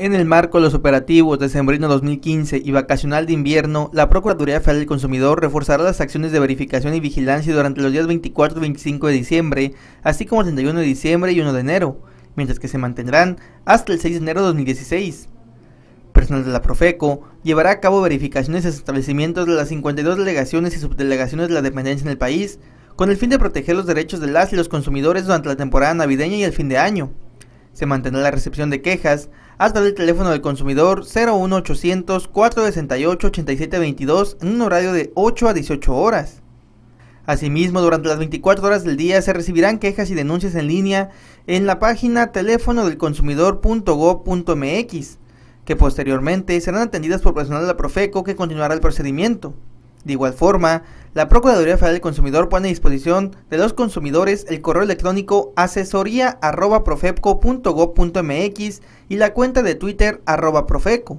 En el marco de los operativos de Sembrino 2015 y vacacional de invierno, la Procuraduría Federal del Consumidor reforzará las acciones de verificación y vigilancia durante los días 24 y 25 de diciembre, así como el 31 de diciembre y 1 de enero, mientras que se mantendrán hasta el 6 de enero de 2016. Personal de la Profeco llevará a cabo verificaciones en establecimientos de las 52 delegaciones y subdelegaciones de la dependencia en el país, con el fin de proteger los derechos de las y los consumidores durante la temporada navideña y el fin de año. Se mantendrá la recepción de quejas hasta el teléfono del consumidor 01800 468 8722 en un horario de 8 a 18 horas. Asimismo, durante las 24 horas del día se recibirán quejas y denuncias en línea en la página teléfono del que posteriormente serán atendidas por personal de la Profeco que continuará el procedimiento. De igual forma, la Procuraduría Federal del Consumidor pone a disposición de los consumidores el correo electrónico asesoría.profeco.gov.mx y la cuenta de Twitter profeco.